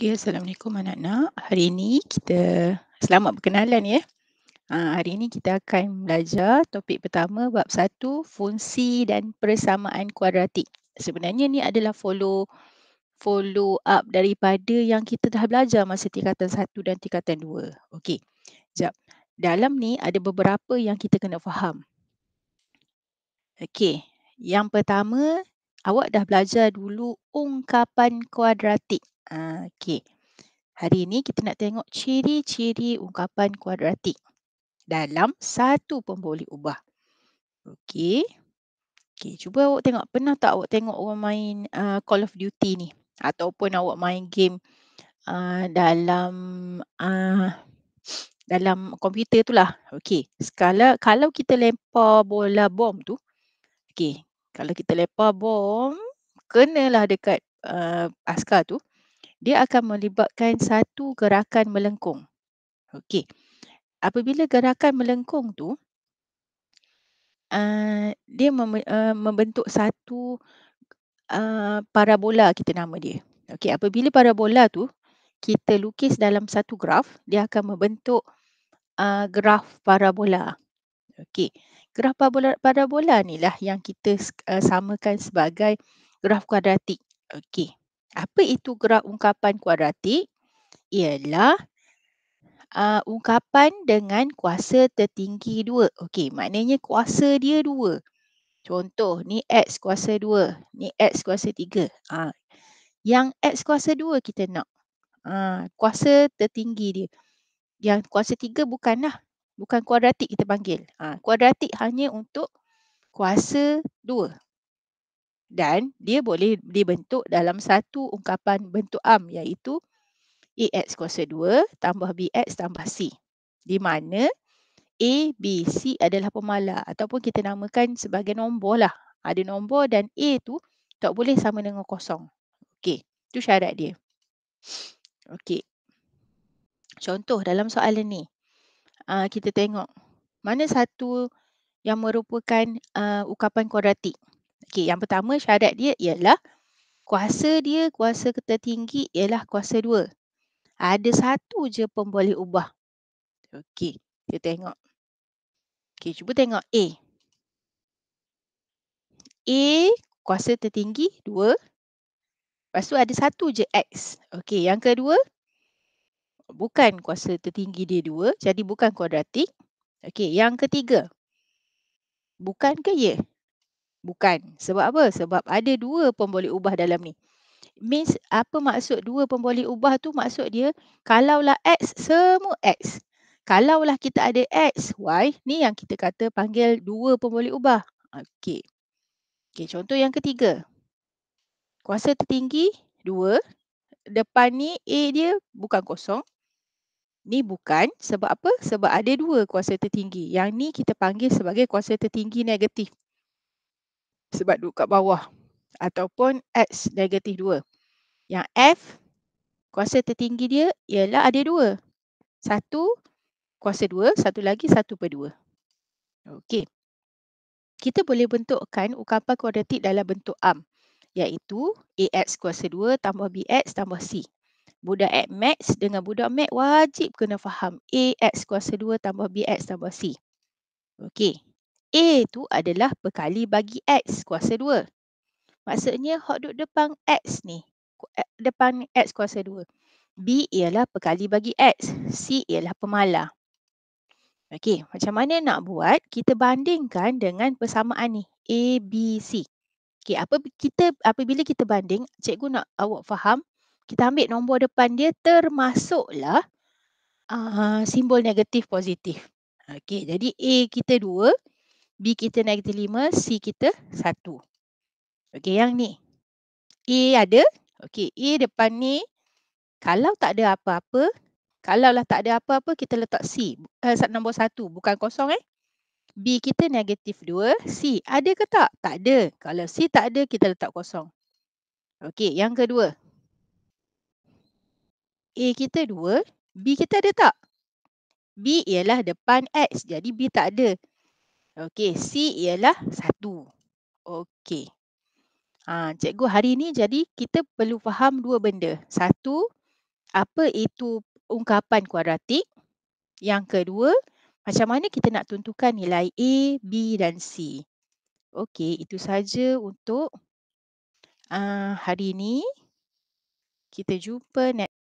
Ya, Assalamualaikum anak-anak. Hari ini kita selamat berkenalan ya. Ha, hari ini kita akan belajar topik pertama bab satu, fungsi dan persamaan kuadratik. Sebenarnya ni adalah follow follow up daripada yang kita dah belajar masa tingkatan satu dan tingkatan dua. Okey, sekejap. Dalam ni ada beberapa yang kita kena faham. Okey, yang pertama awak dah belajar dulu ungkapan kuadratik. Okey. Hari ini kita nak tengok ciri-ciri ungkapan kuadratik dalam satu pemboleh ubah. Okey. Okey, cuba awak tengok pernah tak awak tengok orang main uh, Call of Duty ni ataupun awak main game uh, dalam uh, dalam komputer tu lah. Okey, skala kalau kita lempar bola bom tu. Okey, kalau kita lempar bom kenalah dekat uh, askar tu dia akan melibatkan satu gerakan melengkung. Okey. Apabila gerakan melengkung tu, uh, dia mem- uh, membentuk satu uh, parabola kita nama dia. Okey, apabila parabola tu kita lukis dalam satu graf, dia akan membentuk uh, graf parabola. Okey, graf parabola, parabola ni lah yang kita uh, samakan sebagai graf kuadratik. Okey, apa itu gerak ungkapan kuadratik? Ialah uh, ungkapan dengan kuasa tertinggi dua. Okey, maknanya kuasa dia dua. Contoh, ni X kuasa dua, ni X kuasa tiga. Ha. Yang X kuasa dua kita nak. Ha. Kuasa tertinggi dia. Yang kuasa tiga bukanlah. Bukan kuadratik kita panggil. Ha. Kuadratik hanya untuk kuasa dua dan dia boleh dibentuk dalam satu ungkapan bentuk am iaitu AX kuasa 2 tambah BX tambah C. Di mana A, B, C adalah pemala ataupun kita namakan sebagai nombor lah. Ada nombor dan A tu tak boleh sama dengan kosong. Okey, tu syarat dia. Okey. Contoh dalam soalan ni. Ah, kita tengok mana satu yang merupakan uh, ah, ukapan kuadratik. Okey, yang pertama syarat dia ialah kuasa dia, kuasa tertinggi ialah kuasa dua. Ada satu je pemboleh ubah. Okey, kita tengok. Okey, cuba tengok A. A, kuasa tertinggi dua. Lepas tu ada satu je X. Okey, yang kedua. Bukan kuasa tertinggi dia dua. Jadi bukan kuadratik. Okey, yang ketiga. Bukan ke? Ya. Yeah. Bukan. Sebab apa? Sebab ada dua pemboleh ubah dalam ni. Means apa maksud dua pemboleh ubah tu maksud dia kalaulah X semua X. Kalaulah kita ada X, Y ni yang kita kata panggil dua pemboleh ubah. Okey. Okey contoh yang ketiga. Kuasa tertinggi dua. Depan ni A dia bukan kosong. Ni bukan sebab apa? Sebab ada dua kuasa tertinggi. Yang ni kita panggil sebagai kuasa tertinggi negatif sebab duduk kat bawah ataupun X negatif 2. Yang F kuasa tertinggi dia ialah ada dua. Satu kuasa dua, satu lagi satu per dua. Okey. Kita boleh bentukkan ukapan kuadratik dalam bentuk am iaitu AX kuasa dua tambah BX tambah C. Budak x max dengan budak max wajib kena faham AX kuasa dua tambah BX tambah C. Okey, A tu adalah bekali bagi X kuasa 2. Maksudnya hot duduk depan X ni. Eh, depan X kuasa 2. B ialah bekali bagi X. C ialah pemalar. Okey, macam mana nak buat? Kita bandingkan dengan persamaan ni. A, B, C. Okey, apa kita apabila kita banding, cikgu nak awak faham, kita ambil nombor depan dia termasuklah uh, simbol negatif positif. Okey, jadi A kita B kita negatif 5, C kita 1. Okey, yang ni. A ada. Okey, A depan ni. Kalau tak ada apa-apa. Kalaulah tak ada apa-apa, kita letak C. Uh, nombor 1, bukan kosong eh. B kita negatif 2. C ada ke tak? Tak ada. Kalau C tak ada, kita letak kosong. Okey, yang kedua. A kita 2. B kita ada tak? B ialah depan X. Jadi B tak ada. Okey, C ialah satu. Okey. Ha, cikgu hari ini jadi kita perlu faham dua benda. Satu, apa itu ungkapan kuadratik. Yang kedua, macam mana kita nak tentukan nilai A, B dan C. Okey, itu saja untuk uh, hari ini. Kita jumpa next.